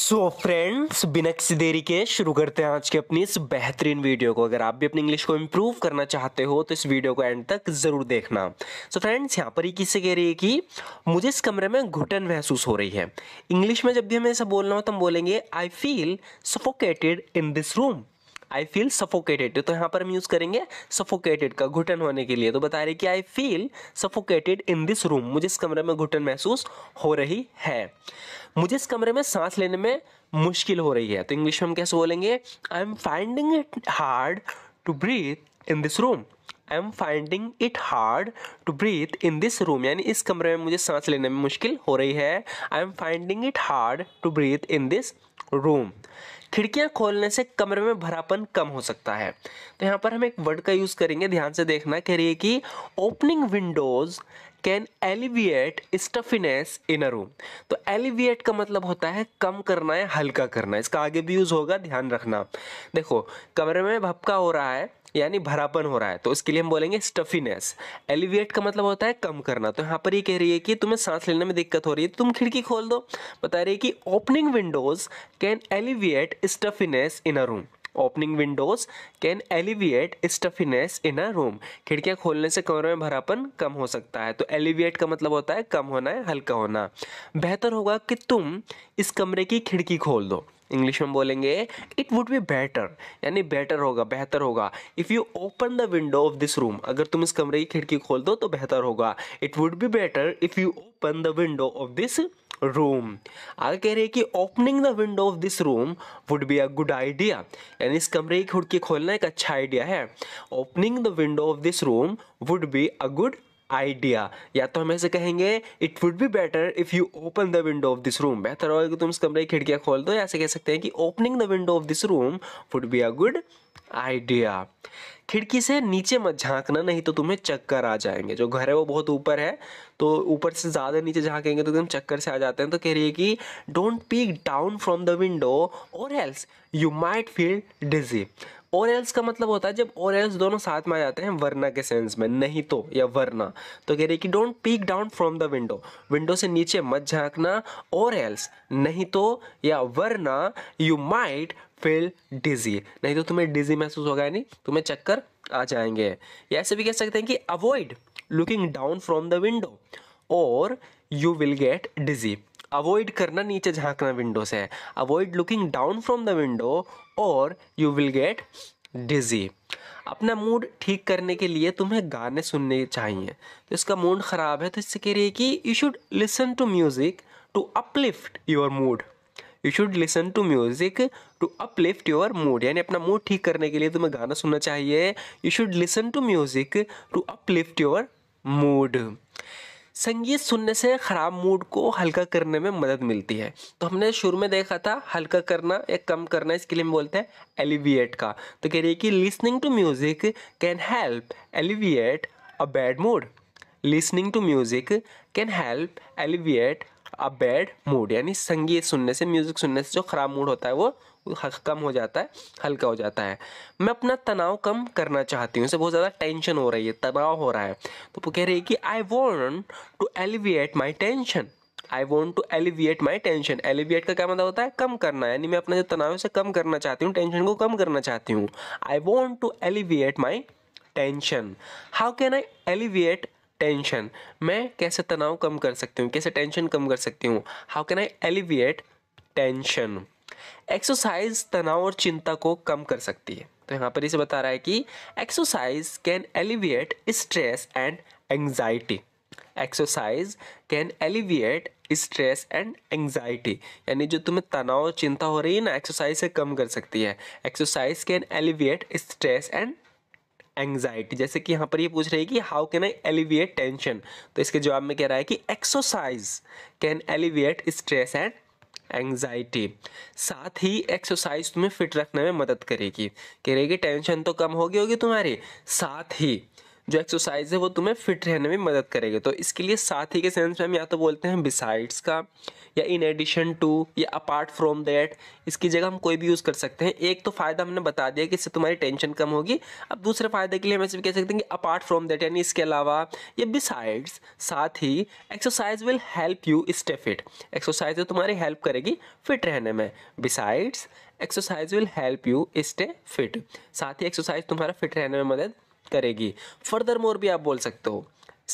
So friends बिना किसी देरी के शुरू करते हैं आज के अपनी इस बेहतरीन वीडियो को अगर आप भी अपनी इंग्लिश को इम्प्रूव करना चाहते हो तो इस वीडियो को एंड तक ज़रूर देखना सो फ्रेंड्स यहाँ पर ही किससे कह रही है कि मुझे इस कमरे में घुटन महसूस हो रही है इंग्लिश में जब भी हमें ऐसा बोलना हो तो हम बोलेंगे I feel suffocated in this room I feel suffocated तो यहाँ पर हम यूज़ करेंगे सफोकेटेड का घुटन होने के लिए तो बता रहे कि I feel suffocated in this room मुझे इस कमरे में घुटन महसूस हो रही है मुझे इस कमरे में सांस लेने में मुश्किल हो रही है तो इंग्लिश में हम कैसे बोलेंगे I am finding it hard to breathe in this room I am finding it hard to breathe in this room यानी इस कमरे में मुझे सांस लेने में मुश्किल हो रही है I am finding it hard to breathe in this room खिड़कियाँ खोलने से कमरे में भरापन कम हो सकता है तो यहाँ पर हम एक वर्ड का यूज़ करेंगे ध्यान से देखना कह रही है कि opening windows can alleviate stuffiness in a room तो एलिविएट का मतलब होता है कम करना या हल्का करना इसका आगे भी यूज़ होगा ध्यान रखना देखो कमरे में भपका हो रहा है यानी भरापन हो रहा है तो इसके लिए हम बोलेंगे स्टफिनेस एलिविएट का मतलब होता है कम करना तो यहाँ पर ये कह रही है कि तुम्हें सांस लेने में दिक्कत हो रही है तो तुम खिड़की खोल दो बता रही है कि opening windows can alleviate stuffiness in a room opening windows can alleviate stuffiness in a room खिड़कियां खोलने से कमरे में भरापन कम हो सकता है तो एलिविएट का मतलब होता है कम होना है हल्का होना बेहतर होगा कि तुम इस कमरे की खिड़की खोल दो इंग्लिश में बोलेंगे इट वुड बी बेटर यानी बेटर होगा बेहतर होगा if you open the window of this room अगर तुम इस कमरे की खिड़की खोल दो तो बेहतर होगा it would be better if you open the window of this room आगे कह रहे हैं कि opening the window of this room would be a good idea यानी इस कमरे की खिड़की खोलना एक अच्छा आइडिया है opening the window of this room would be a good idea या तो हम ऐसे कहेंगे it would be better if you open the window of this room बेहतर होगा कि तुम इस कमरे की खिड़कियाँ खोल दो या ऐसे कह सकते हैं कि opening the window of this room would be a good idea खिड़की से नीचे मत झांकना नहीं तो तुम्हें चक्कर आ जाएंगे जो घर है वो बहुत ऊपर है तो ऊपर से ज़्यादा नीचे झांकेंगे तो तुम चक्कर से आ जाते हैं तो कह रही है कि don't peek down from the window or else you might feel dizzy or else का मतलब होता है जब और एल्स दोनों साथ में आ जाते हैं वरना के सेंस में नहीं तो या वरना तो कह रही है कि don't peek down from the window window से नीचे मत झांकना और एल्स नहीं तो या वरना यू माइट फील डिजी नहीं तो तुम्हें डिजी महसूस होगा यानी तुम्हें चक्कर आ जाएंगे या ऐसे भी कह सकते हैं कि avoid looking down from the window or you will get dizzy avoid करना नीचे झांकना विंडो से avoid looking down from the window or you will get dizzy अपना मूड ठीक करने के लिए तुम्हें गाने सुनने चाहिए तो इसका मूड ख़राब है तो इससे कह रही है कि you should listen to music to uplift your mood you should listen to music to uplift your mood यानी अपना मूड ठीक करने के लिए तुम्हें गाना सुनना चाहिए you should listen to music to uplift your mood संगीत सुनने से ख़राब मूड को हल्का करने में मदद मिलती है तो हमने शुरू में देखा था हल्का करना या कम करना इसके लिए हम बोलते हैं एलिविएट का तो कह रही है कि listening to music can help alleviate a bad mood listening to music can help alleviate a bad mood यानी संगीत सुनने से म्यूज़िक सुनने से जो ख़राब मूड होता है वो कम हो जाता है हल्का हो जाता है मैं अपना तनाव कम करना चाहती हूँ उसे बहुत ज़्यादा टेंशन हो रही है तनाव हो रहा है तो वो कह रही है कि I want to alleviate my tension I want to alleviate my tension alleviate का क्या मतलब होता है कम करना यानी मैं अपना जो तनाव से कम करना चाहती हूँ टेंशन को कम करना चाहती हूँ I want to alleviate my tension how can I alleviate tension मैं कैसे तनाव कम कर सकती हूँ कैसे टेंशन कम कर सकती हूँ how can I alleviate tension exercise तनाव और चिंता को कम कर सकती है तो यहाँ पर इसे बता रहा है कि exercise can alleviate stress and anxiety exercise can alleviate stress and anxiety यानी जो तुम्हें तनाव और चिंता हो रही है ना एक्सरसाइज से कम कर सकती है exercise can alleviate stress and anxiety जैसे कि यहाँ पर ये पूछ रही है कि how can I alleviate tension तो इसके जवाब में कह रहा है कि exercise can alleviate stress and anxiety साथ ही एक्सरसाइज तुम्हें फिट रखने में मदद करेगी कह रही कि टेंशन तो कम होगी होगी तुम्हारी साथ ही जो एक्सरसाइज है वो तुम्हें फिट रहने में मदद करेगी तो इसके लिए साथ ही के सेंस में हम या तो बोलते हैं बिसाइड्स का या इन एडिशन टू या अपार्ट फ्रॉम दैट इसकी जगह हम कोई भी यूज़ कर सकते हैं एक तो फ़ायदा हमने बता दिया कि इससे तुम्हारी टेंशन कम होगी अब दूसरे फ़ायदे के लिए हम ऐसे भी कह सकते हैं कि अपार्ट फ्रॉम दैट यानी इसके अलावा या बिसाइड्स साथ ही exercise will help you stay fit exercise तुम्हारी हेल्प करेगी फिट रहने में besides exercise will help you stay fit साथ ही एक्सरसाइज तुम्हारा फिट रहने में मदद करेगी फर्दर मोर भी आप बोल सकते हो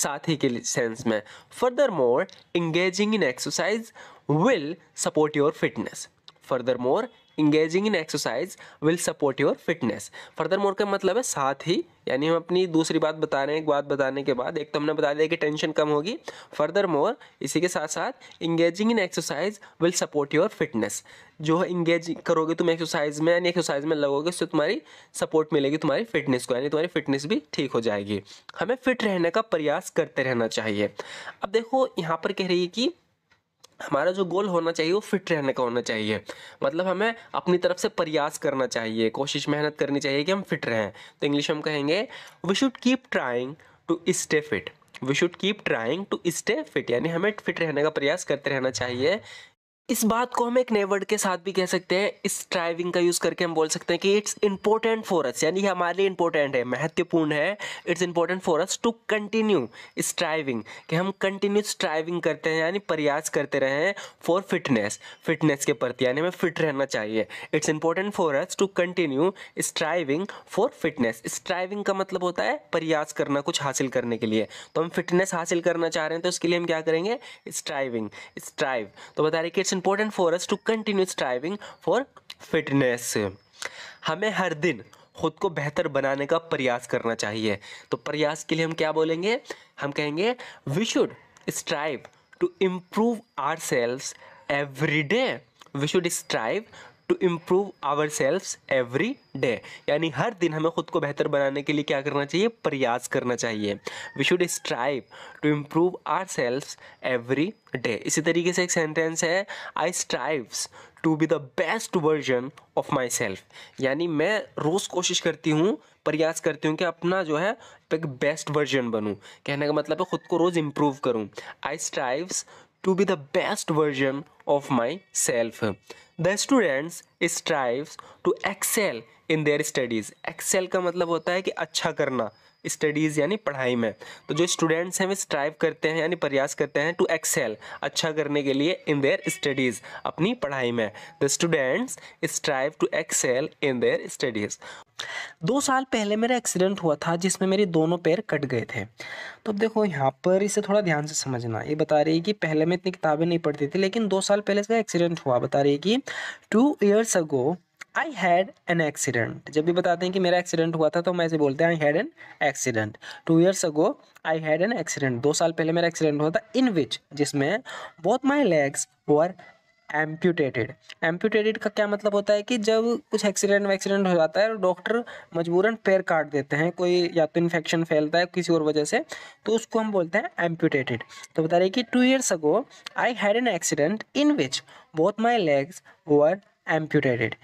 साथ ही के सेंस में furthermore engaging in exercise will support your fitness furthermore engaging in exercise will support your fitness furthermore का मतलब है साथ ही यानी हम अपनी दूसरी बात बता रहे हैं एक बात बताने के बाद एक तो हमने बता दिया कि टेंशन कम होगी फर्दर मोर इसी के साथ साथ engaging in exercise will support your fitness जो इंगेज करोगे तुम एक्सरसाइज में यानी एक्सरसाइज में लगोगे उससे तुम्हारी सपोर्ट मिलेगी तुम्हारी फिटनेस को यानी तुम्हारी फिटनेस भी ठीक हो जाएगी हमें फिट रहने का प्रयास करते रहना चाहिए अब देखो यहाँ पर कह रही है कि हमारा जो गोल होना चाहिए वो फिट रहने का होना चाहिए मतलब हमें अपनी तरफ से प्रयास करना चाहिए कोशिश मेहनत करनी चाहिए कि हम फिट रहें तो इंग्लिश हम कहेंगे we should keep trying to stay fit we should keep trying to stay fit यानी हमें फिट रहने का प्रयास करते रहना चाहिए इस बात को हम एक नेवर्ड के साथ भी कह सकते हैं इस ड्राइविंग का यूज़ करके हम बोल सकते हैं कि इट्स इंपॉर्टेंट फॉर अस यानी हमारे लिए इंपॉर्टेंट है महत्वपूर्ण है it's important for us to continue driving कि हम कंटिन्यू स्ट्राइविंग करते हैं यानी प्रयास करते रहें फॉर फिटनेस फिटनेस के प्रति यानी हमें फिट रहना चाहिए it's important for us to continue driving for fitness striving का मतलब होता है प्रयास करना कुछ हासिल करने के लिए तो हम फिटनेस हासिल करना चाह रहे हैं तो उसके लिए हम क्या करेंगे इस ड्राइव तो बता रहे कि it's important for us to continue striving for fitness हमें हर दिन खुद को बेहतर बनाने का प्रयास करना चाहिए तो प्रयास के लिए हम क्या बोलेंगे हम कहेंगे we should strive to improve ourselves every day we should strive to improve ourselves every day यानी हर दिन हमें खुद को बेहतर बनाने के लिए क्या करना चाहिए प्रयास करना चाहिए we should strive to improve ourselves every day इसी तरीके से एक सेंटेंस है I strives to be the best version of myself यानी मैं रोज़ कोशिश करती हूँ प्रयास करती हूँ कि अपना जो है एक बेस्ट वर्जन बनूँ कहने का मतलब है खुद को रोज़ इम्प्रूव करूँ I strives to be the best version of myself. The students strives to excel in their studies. Excel का मतलब होता है कि अच्छा करना स्टडीज़ यानी पढ़ाई में तो जो स्टूडेंट्स हैं वे स्ट्राइव करते हैं यानी प्रयास करते हैं टू एक्सेल अच्छा करने के लिए इन देयर स्टडीज़ अपनी पढ़ाई में the students strive to excel in their studies दो साल पहले मेरा एक्सीडेंट हुआ था जिसमें मेरे दोनों पैर कट गए थे तो अब देखो यहाँ पर इसे थोड़ा ध्यान से समझना ये बता रही है कि पहले मैं इतनी किताबें नहीं पढ़ती थी लेकिन दो साल पहले इसका एक्सीडेंट हुआ बता रही है कि two years ago I had an accident जब भी बताते हैं कि मेरा एक्सीडेंट हुआ था तो हम ऐसे बोलते हैं I had an accident two years ago I had an accident दो साल पहले मेरा एक्सीडेंट हुआ था इन विच जिसमें both my legs were amputated amputated का क्या मतलब होता है कि जब कुछ एक्सीडेंट वैक्सीडेंट हो जाता है और डॉक्टर मजबूरन पैर काट देते हैं कोई या तो इन्फेक्शन फैलता है किसी और वजह से तो उसको हम बोलते हैं एम्प्यूटेटेड तो बता रहे कि two years ago I had an accident in which both my legs were amputated